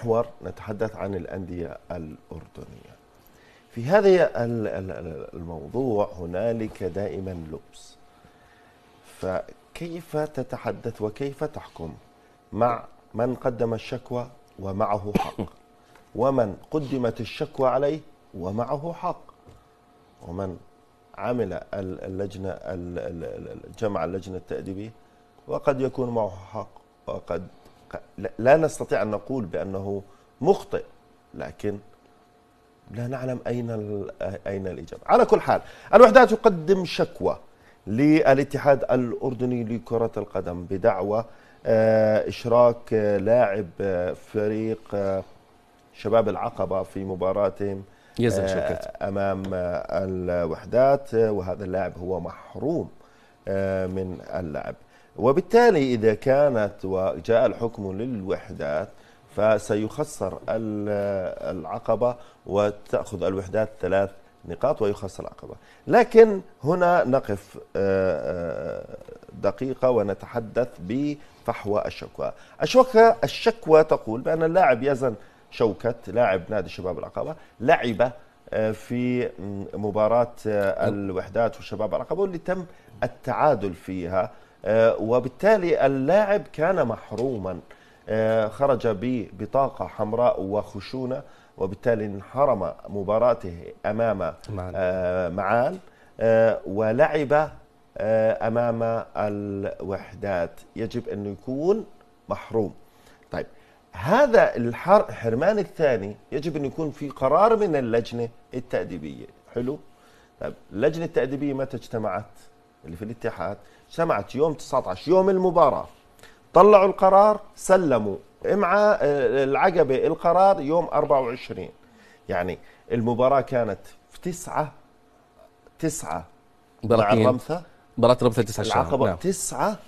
محور نتحدث عن الأندية الأردنية في هذا الموضوع هنالك دائما لبس فكيف تتحدث وكيف تحكم مع من قدم الشكوى ومعه حق ومن قدمت الشكوى عليه ومعه حق ومن عمل اللجنة جمع اللجنة التأديبية وقد يكون معه حق وقد لا نستطيع أن نقول بأنه مخطئ لكن لا نعلم أين أين الإجابة على كل حال الوحدات تقدم شكوى للاتحاد الأردني لكرة القدم بدعوى آه، إشراك آه، لاعب آه، فريق شباب العقبة في مباراتهم يزن أمام الوحدات وهذا اللاعب هو محروم من اللعب وبالتالي إذا كانت وجاء الحكم للوحدات فسيخسر العقبة وتأخذ الوحدات ثلاث نقاط ويخسر العقبة لكن هنا نقف آه، آه، دقيقة ونتحدث بفحوى الشكوى الشكوى, الشكوى تقول بأن اللاعب يزن شوكة لاعب نادي شباب العقبة لعب آه، في مباراة الوحدات وشباب العقبة واللي تم التعادل فيها آه، وبالتالي اللاعب كان محروما آه، خرج ببطاقة حمراء وخشونة وبالتالي انحرم مباراته أمام معال آه، ولعب أمام الوحدات يجب أن يكون محروم طيب هذا الحرمان الثاني يجب أن يكون في قرار من اللجنة التأديبية حلو طيب اللجنة التأديبية متى اجتمعت اللي في الاتحاد سمعت يوم 19 يوم المباراه طلعوا القرار سلموا مع آه، العقبه القرار يوم 24 يعني المباراه كانت في تسعة تسعة مع الرمثة مباراة الرمثة 9 شهر العقبة نعم. تسعة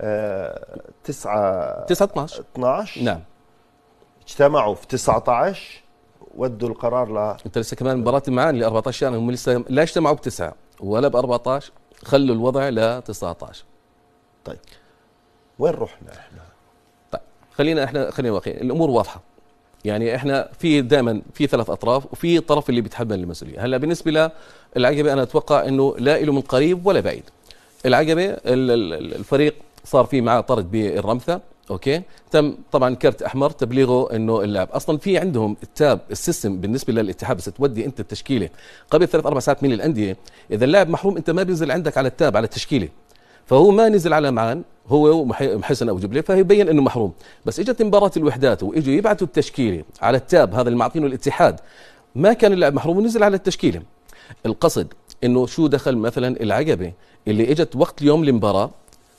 آه تسعة تسعة 12 12 نعم اجتمعوا في 19 ودوا القرار ل انت لسه كمان مباراة معان ل 14 يعني هم لسه لا اجتمعوا بتسعة ولا ب 14 خلوا الوضع ل 19 طيب وين رحنا احنا؟ طيب خلينا احنا خلينا واقعيين الامور واضحه يعني احنا في دائما في ثلاث اطراف وفي طرف اللي بيتحمل المسؤوليه هلا بالنسبه للعقبه انا اتوقع انه لا له من قريب ولا بعيد العقبه الفريق صار في معاه طرد بالرمثه اوكي تم طبعا كرت احمر تبليغه انه اللاعب اصلا في عندهم التاب السيستم بالنسبه للاتحاد بس تودي انت التشكيله قبل ثلاث اربع ساعات من الانديه اذا اللاعب محروم انت ما بينزل عندك على التاب على التشكيله فهو ما نزل على معان هو وحسن ابو جبليه فيبين انه محروم بس اجت مباراه الوحدات واجوا يبعثوا التشكيله على التاب هذا اللي معطينه الاتحاد ما كان اللاعب محروم ونزل على التشكيله القصد انه شو دخل مثلا العقبه اللي اجت وقت اليوم المباراه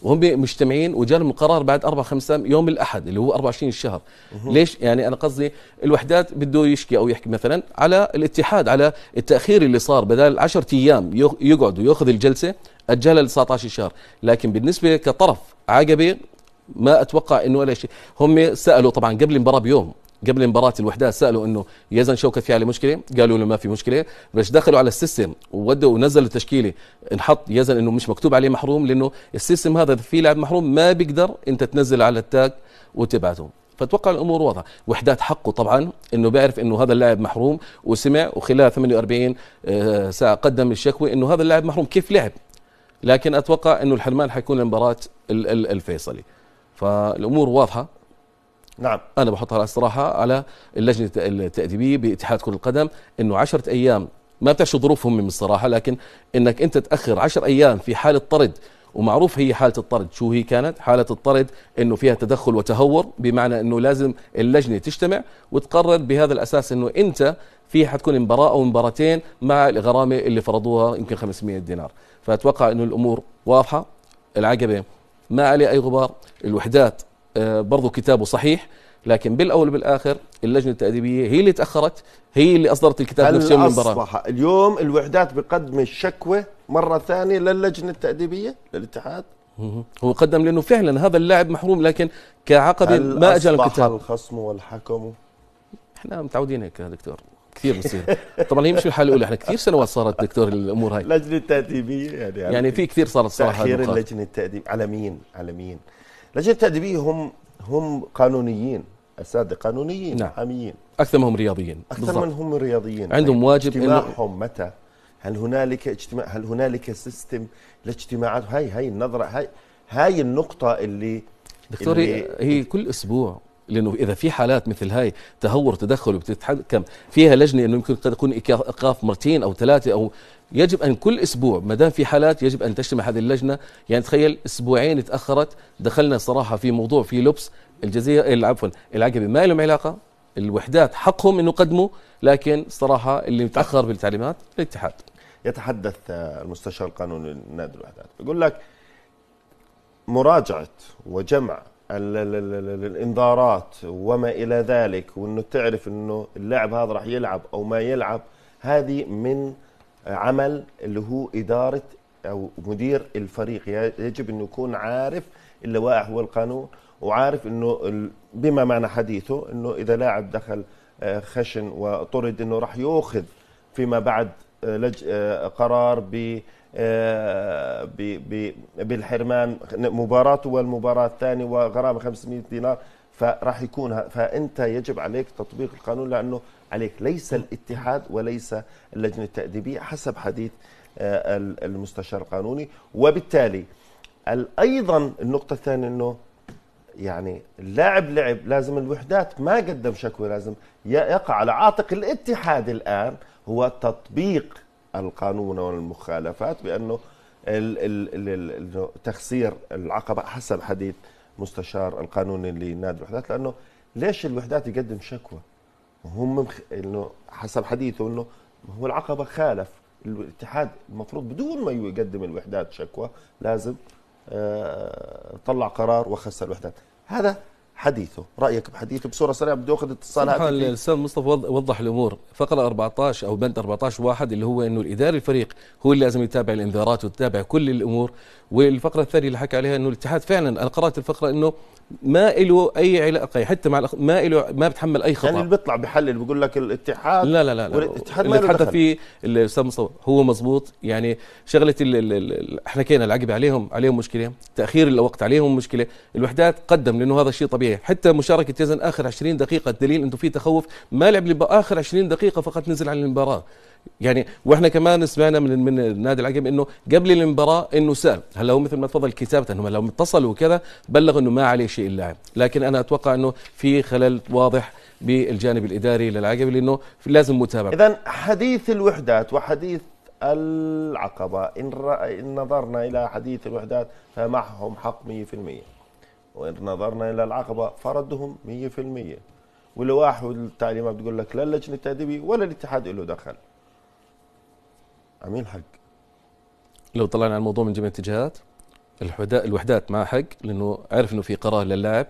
وهم مجتمعين وجالهم القرار بعد اربع خمس يوم الاحد اللي هو 24 الشهر ليش يعني انا قصدي الوحدات بده يشكي او يحكي مثلا على الاتحاد على التاخير اللي صار بدل 10 ايام يقعد وياخذ الجلسه اجلها ل 19 شهر لكن بالنسبه كطرف عقبه ما اتوقع انه ولا شيء هم سالوا طبعا قبل المباراه بيوم قبل مباراه الوحدات سالوا انه يزن شوكت في عليه مشكله قالوا له ما في مشكله بس دخلوا على السيستم وودوا ونزلوا التشكيله انحط يزن انه مش مكتوب عليه محروم لانه السيستم هذا في لاعب محروم ما بيقدر انت تنزل على التاج وتبعته فتوقع الامور واضحه وحدات حقه طبعا انه بيعرف انه هذا اللاعب محروم وسمع وخلال 48 آه، ساعه قدم الشكوى انه هذا اللاعب محروم كيف لعب لكن اتوقع انه الحرمان حيكون المباراه الفيصلي فالامور واضحه نعم انا بحطها الصراحه على اللجنه التاديبيه باتحاد كره القدم انه 10 ايام ما بتعشوا ظروفهم من الصراحه لكن انك انت تاخر 10 ايام في حاله طرد ومعروف هي حاله الطرد شو هي كانت حاله الطرد انه فيها تدخل وتهور بمعنى انه لازم اللجنه تجتمع وتقرر بهذا الاساس انه انت في حتكون مباراه او مباراتين مع الغرامه اللي فرضوها يمكن 500 دينار فاتوقع انه الامور واضحه العقبه ما عليه اي غبار الوحدات آه، برضه كتابه صحيح لكن بالاول وبالاخر اللجنه التاديبيه هي اللي تاخرت هي اللي اصدرت الكتاب نفسه من المباراه اليوم الوحدات بقدم الشكوى مره ثانيه للجنه التاديبيه للاتحاد هو قدم لانه فعلا هذا اللاعب محروم لكن كعقبه ما اجى الكتاب الخصم والحكم احنا متعودين هيك يا دكتور كثير بصير طبعا هي مش الحاله الاولى احنا كثير سنوات صارت دكتور الامور هاي اللجنه التاديبيه يعني يعني في كثير صارت صراحه تاخير اللجنه التاديب على مين على مين لجنه التاديبيه هم هم قانونيين اساتذه قانونيين نعم. محاميين اكثر منهم رياضيين اكثر بالضبط. منهم رياضيين عندهم يعني واجب اجتماعهم إن... متى هل هنالك اجتماع هل هنالك سيستم لاجتماعات هاي هاي النظره هاي هاي النقطه اللي دكتوري اللي... هي كل اسبوع لانه اذا في حالات مثل هاي تهور تدخل وبتتحكم فيها لجنه انه يمكن قد يكون ايقاف مرتين او ثلاثه او يجب ان كل اسبوع ما دام في حالات يجب ان تجتمع هذه اللجنه يعني تخيل اسبوعين تاخرت دخلنا صراحه في موضوع في لبس الجزيره عفوا العقبه ما لهم علاقه الوحدات حقهم انه يقدموا لكن صراحه اللي متاخر بالتعليمات الاتحاد يتحدث آه، المستشار القانوني لنادي الوحدات بيقول لك مراجعه وجمع الانذارات وما الى ذلك وانه تعرف انه اللاعب هذا راح يلعب او ما يلعب هذه من عمل اللي هو اداره او مدير الفريق يجب انه يكون عارف اللوائح والقانون وعارف انه بما معنى حديثه انه اذا لاعب دخل آه، خشن وطرد انه راح ياخذ فيما بعد لج... آه، قرار ب آه، بالحرمان مباراته والمباراة الثانية وغرامة 500 دينار فراح يكون فأنت يجب عليك تطبيق القانون لأنه عليك ليس الاتحاد وليس اللجنة التأديبية حسب حديث آه، المستشار القانوني وبالتالي أيضا النقطة الثانية أنه يعني اللاعب لعب لازم الوحدات ما قدم شكوى لازم يقع على عاتق الاتحاد الآن هو تطبيق القانون والمخالفات بانه تخسير العقبه حسب حديث مستشار القانوني لنادي الوحدات لانه ليش الوحدات يقدم شكوى؟ هم انه حسب حديثه انه هو العقبه خالف الاتحاد المفروض بدون ما يقدم الوحدات شكوى لازم آه، طلع قرار وخسر الوحدات هذا حديثه رأيك بحديثه بصورة سريعة بدي أخذ اتصال هاتفي الأستاذ مصطفى وضح الأمور فقرة 14 أو بند 14 واحد اللي هو أنه الإداري الفريق هو اللي لازم يتابع الإنذارات ويتابع كل الأمور والفقرة الثانية اللي حكى عليها أنه الاتحاد فعلا أنا قرأت الفقرة أنه ما له أي علاقة حتى مع الأخ... ما له ما بتحمل أي خطأ يعني اللي بيطلع بحلل بيقول لك الاتحاد لا لا لا, لا. والاتحاد اللي حتى في الأستاذ مصطفى هو مزبوط يعني شغلة ال... ال... احنا كينا العقب عليهم عليهم مشكلة تأخير الوقت عليهم مشكلة الوحدات قدم لأنه هذا شيء طبيعي عليه حتى مشاركه يزن اخر 20 دقيقه الدليل انه في تخوف ما لعب اخر 20 دقيقه فقط نزل على المباراه يعني واحنا كمان سمعنا من من نادي العقب انه قبل المباراه انه سال هلا هو مثل ما تفضل كتابه انه لو اتصلوا وكذا بلغ انه ما عليه شيء اللاعب لكن انا اتوقع انه في خلل واضح بالجانب الاداري للعقب لانه لازم متابعه اذا حديث الوحدات وحديث العقبه ان, رأ... إن نظرنا الى حديث الوحدات فمعهم حق 100% وإن نظرنا إلى العقبة فردهم 100% ولواحد التعليمات بتقول لك لا اللجنة التأديبية ولا الاتحاد له دخل عميل حق لو طلعنا على الموضوع من جميع الاتجاهات الوحدات مع حق لانه عرف انه في قرار للاعب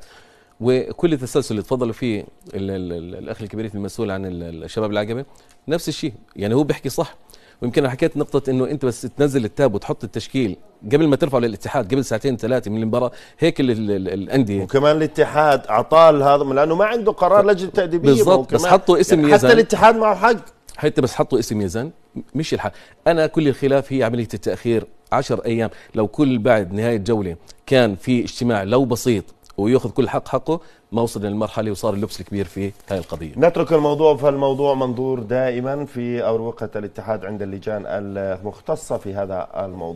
وكل التسلسل اللي تفضلوا فيه الاخ الكبير المسؤول عن الشباب العقبه نفس الشيء يعني هو بيحكي صح ويمكن حكيت نقطه انه انت بس تنزل التاب وتحط التشكيل قبل ما ترفعه للاتحاد قبل ساعتين ثلاثه من المباراه هيك الانديه وكمان الاتحاد عطال هذا لانه ما عنده قرار لجنه تاديبيه بالضبط بس حطوا اسم يعني يزن حتى الاتحاد معه حق حتى بس حطوا اسم يزن مش الحال انا كل الخلاف هي عمليه التاخير 10 ايام لو كل بعد نهايه جوله كان في اجتماع لو بسيط وياخذ كل حق حقه ما وصل للمرحله وصار اللبس الكبير في هاي القضيه نترك الموضوع فالموضوع منظور دائما في اروقه الاتحاد عند اللجان المختصه في هذا الموضوع